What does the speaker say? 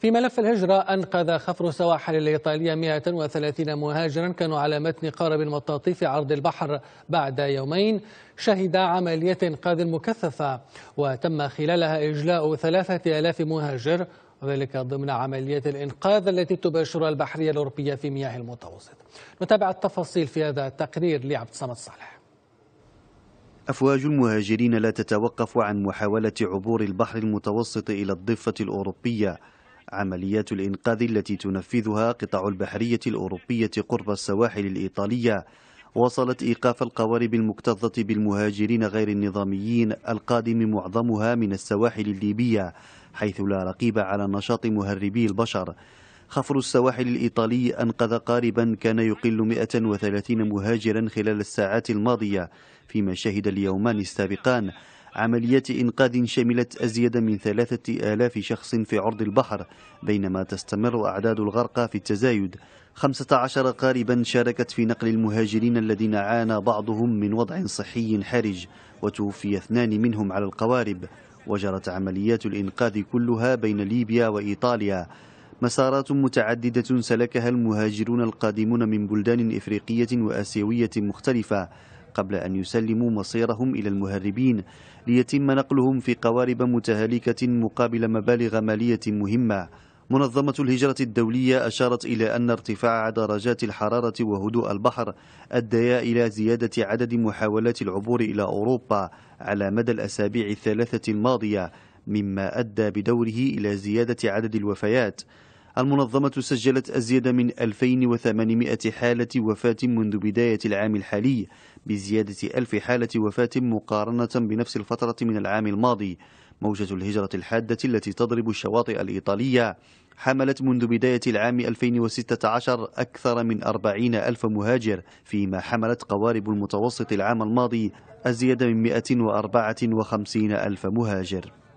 في ملف الهجرة أنقذ خفر سواحل الإيطالية 130 مهاجرا كانوا على متن قارب مطاطي في عرض البحر بعد يومين شهد عملية إنقاذ مكثفة وتم خلالها إجلاء 3000 مهاجر وذلك ضمن عملية الإنقاذ التي تباشر البحرية الأوروبية في مياه المتوسط نتابع التفاصيل في هذا التقرير لعبد الصمد صالح أفواج المهاجرين لا تتوقف عن محاولة عبور البحر المتوسط إلى الضفة الأوروبية عمليات الإنقاذ التي تنفذها قطع البحرية الأوروبية قرب السواحل الإيطالية وصلت إيقاف القوارب المكتظة بالمهاجرين غير النظاميين القادم معظمها من السواحل الليبية حيث لا رقيب على نشاط مهربي البشر خفر السواحل الإيطالي أنقذ قاربا كان يقل 130 مهاجرا خلال الساعات الماضية فيما شهد اليومان السابقان عمليات إنقاذ شملت أزيد من ثلاثة آلاف شخص في عرض البحر بينما تستمر أعداد الغرقى في التزايد 15 قاربا شاركت في نقل المهاجرين الذين عانى بعضهم من وضع صحي حرج وتوفي اثنان منهم على القوارب وجرت عمليات الإنقاذ كلها بين ليبيا وإيطاليا مسارات متعددة سلكها المهاجرون القادمون من بلدان إفريقية وآسيوية مختلفة قبل أن يسلموا مصيرهم إلى المهربين ليتم نقلهم في قوارب متهالكة مقابل مبالغ مالية مهمة منظمة الهجرة الدولية أشارت إلى أن ارتفاع درجات الحرارة وهدوء البحر أديا إلى زيادة عدد محاولات العبور إلى أوروبا على مدى الأسابيع الثلاثة الماضية مما أدى بدوره إلى زيادة عدد الوفيات المنظمة سجلت أزيد من 2800 حالة وفاة منذ بداية العام الحالي بزيادة 1000 حالة وفاة مقارنة بنفس الفترة من العام الماضي موجة الهجرة الحادة التي تضرب الشواطئ الإيطالية حملت منذ بداية العام 2016 أكثر من 40 ألف مهاجر فيما حملت قوارب المتوسط العام الماضي أزيد من 154 ألف مهاجر